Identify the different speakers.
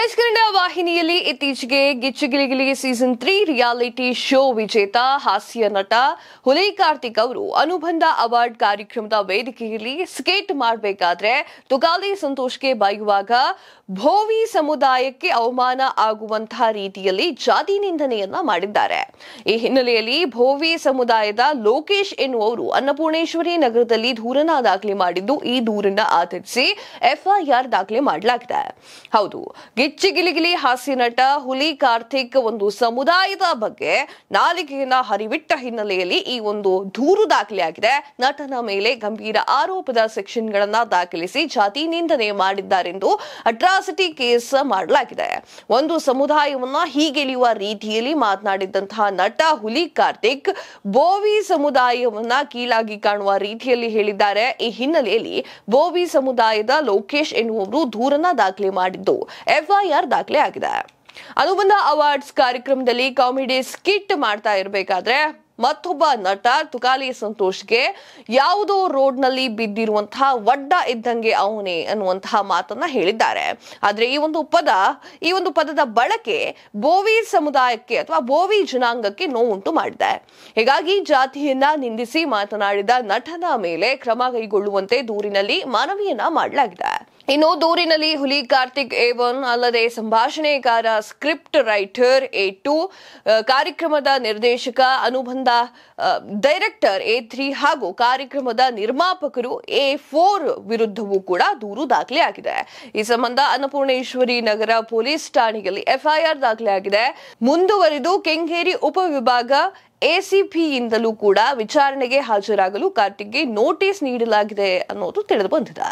Speaker 1: S Kannada ವಾಹಿನಿಯಲ್ಲಿ ಇತ್ತೀಚೆಗೆ Gicchi Gili Gili season three reality show ವಿಜೇತ ಹಾಸ್ಯ ನಟ ಹುಲಿ ಕಾರ್ತಿಕ್ ಅವರು ಅನುಬಂಧ ಅವಾರ್ಡ್ ಕಾರ್ಯಕ್ರಮದ ವೇದಿಕೆಯಲ್ಲಿ ಸ್ಕೇಟ್ ಮಾಡಬೇಕಾದ್ರೆ ತುಗಾಲಿ ಸಂತೋಷ್ಗೆ ಬಾಯುವಾಗ ಭೋವಿ ಸಮುದಾಯಕ್ಕೆ ಅವಮಾನ ಆಗುವಂತಹ ರೀತಿಯಲ್ಲಿ ಜಾತಿ ನಿಂದನೆಯನ್ನ ಮಾಡಿದ್ದಾರೆ ಈ ಹಿನ್ನೆಲೆಯಲ್ಲಿ ಭೋವಿ ಸಮುದಾಯದ ಲೋಕೇಶ್ ಎನ್ನುವರು ಅನ್ನಪೂರ್ಣೇಶ್ವರಿ ನಗರದಲ್ಲಿ ದೂರನ ದಾಖಲೆ ಮಾಡಿದ್ದು ಈ ದೂರನ್ನ ಆಧರಿಸಿ ಎಫ್ಐಆರ್ ದಾಖಲೆ ಮಾಡಲಾಗಿದೆ ಹೌದು ಹಾಸ್ಯ ನಟ ಹುಲಿ ಕಾರ್ತಿಕ್ ಒಂದು ಸಮುದಾಯದ ಬಗ್ಗೆ ನಾಲಿಗೆಯನ್ನ ಹರಿವಿಟ್ಟ ಹಿನ್ನೆಲೆಯಲ್ಲಿ ಈ ಒಂದು ದೂರು ದಾಖಲೆಯಾಗಿದೆ ನಟನ ಮೇಲೆ ಗಂಭೀರ ಆರೋಪದ ಸೆಕ್ಷನ್ಗಳನ್ನ ದಾಖಲಿಸಿ ಜಾತಿ ನಿಂದನೆ ಮಾಡಿದ್ದಾರೆಂದು ಅಟ್ರಾಸಿಟಿ ಕೇಸ್ ಮಾಡಲಾಗಿದೆ ಒಂದು ಸಮುದಾಯವನ್ನ ಹೀಗೆಳೆಯುವ ರೀತಿಯಲ್ಲಿ ಮಾತನಾಡಿದಂತಹ ನಟ ಹುಲಿ ಕಾರ್ತಿಕ್ ಬೋವಿ ಸಮುದಾಯವನ್ನ ಕೀಳಾಗಿ ಕಾಣುವ ರೀತಿಯಲ್ಲಿ ಹೇಳಿದ್ದಾರೆ ಈ ಹಿನ್ನೆಲೆಯಲ್ಲಿ ಬೋವಿ ಸಮುದಾಯದ ಲೋಕೇಶ್ ಎನ್ನುವವರು ದೂರನ್ನ ದಾಖಲೆ ಮಾಡಿದ್ದು ಎಫ್ ಎಫ್ಐಆರ್ ದಾಖಲೆ ಆಗಿದೆ ಅದು ಅವಾರ್ಡ್ಸ್ ಕಾರ್ಯಕ್ರಮದಲ್ಲಿ ಕಾಮಿಡಿ ಸ್ಕಿಟ್ ಮಾಡ್ತಾ ಇರಬೇಕಾದ್ರೆ ಮತ್ತೊಬ್ಬ ನಟ ತುಕಾಲಿ ಸಂತೋಷ್ಗೆ ಯಾವುದೋ ರೋಡ್ನಲ್ಲಿ ಬಿದ್ದಿರುವಂತಹ ವಡ್ಡ ಇದ್ದಂಗೆ ಅವನೇ ಅನ್ನುವಂತಹ ಮಾತನ್ನ ಹೇಳಿದ್ದಾರೆ ಆದ್ರೆ ಈ ಒಂದು ಪದ ಈ ಒಂದು ಪದದ ಬಳಕೆ ಬೋವಿ ಸಮುದಾಯಕ್ಕೆ ಅಥವಾ ಬೋವಿ ಜನಾಂಗಕ್ಕೆ ನೋವುಂಟು ಮಾಡಿದೆ ಹೀಗಾಗಿ ಜಾತಿಯನ್ನ ನಿಂದಿಸಿ ಮಾತನಾಡಿದ ನಟನ ಮೇಲೆ ಕ್ರಮ ಕೈಗೊಳ್ಳುವಂತೆ ದೂರಿನಲ್ಲಿ ಮನವಿಯನ್ನ ಮಾಡಲಾಗಿದೆ ಇನ್ನು ದೂರಿನಲ್ಲಿ ಹುಲಿ ಕಾರ್ತಿಕ್ ಎ ಅಲ್ಲದೆ ಸಂಭಾಷಣೆಕಾರ ಸ್ಕ್ರಿಪ್ಟ್ ರೈಟರ್ ಎ ಟು ಕಾರ್ಯಕ್ರಮದ ನಿರ್ದೇಶಕ ಅನುಬಂಧ ಡೈರೆಕ್ಟರ್ ಎ ತ್ರೀ ಹಾಗೂ ಕಾರ್ಯಕ್ರಮದ ನಿರ್ಮಾಪಕರು ಎ ಫೋರ್ ವಿರುದ್ಧವೂ ಕೂಡ ದೂರು ದಾಖಲೆಯಾಗಿದೆ ಈ ಸಂಬಂಧ ಅನ್ನಪೂರ್ಣೇಶ್ವರಿ ನಗರ ಪೊಲೀಸ್ ಠಾಣೆಯಲ್ಲಿ ಎಫ್ಐಆರ್ ದಾಖಲೆಯಾಗಿದೆ ಮುಂದುವರಿದು ಕೆಂಗೇರಿ ಉಪವಿಭಾಗ ಎಸಿಪಿಯಿಂದಲೂ ಕೂಡ ವಿಚಾರಣೆಗೆ ಹಾಜರಾಗಲು ಕಾರ್ತಿಕ್ಗೆ ನೋಟಿಸ್ ನೀಡಲಾಗಿದೆ ಅನ್ನೋದು ತಿಳಿದು ಬಂದಿದೆ